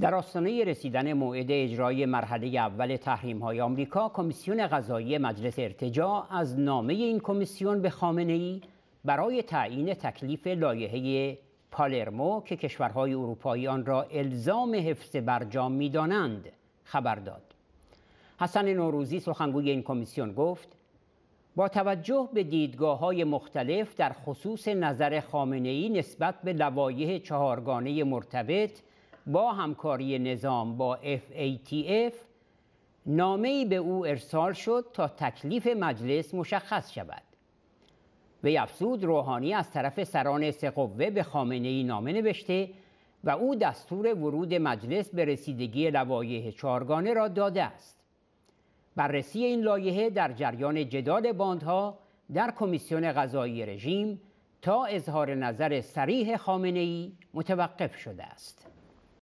در آستانه رسیدن موعد اجرای مرحله اول تحریم های آمریکا کمیسیون غذایی مجلس ارتجاع از نامه این کمیسیون به خامنه ای برای تعیین تکلیف لایحه پالرمو که کشورهای اروپایی آن را الزام حفظ برجام میدانند خبر داد حسن نوروزی سخنگوی این کمیسیون گفت با توجه به دیدگاه های مختلف در خصوص نظر خامنه ای نسبت به لوایح چهارگانه مرتبط با همکاری نظام با FATF ای به او ارسال شد تا تکلیف مجلس مشخص شود وی افزود روحانی از طرف سران سه به خامنه ای نامه نوشته و او دستور ورود مجلس به رسیدگی لوایح چهارگانه را داده است بررسی این لایحه در جریان جدال باندها در کمیسیون غذایی رژیم تا اظهار نظر سریح خامنه ای متوقف شده است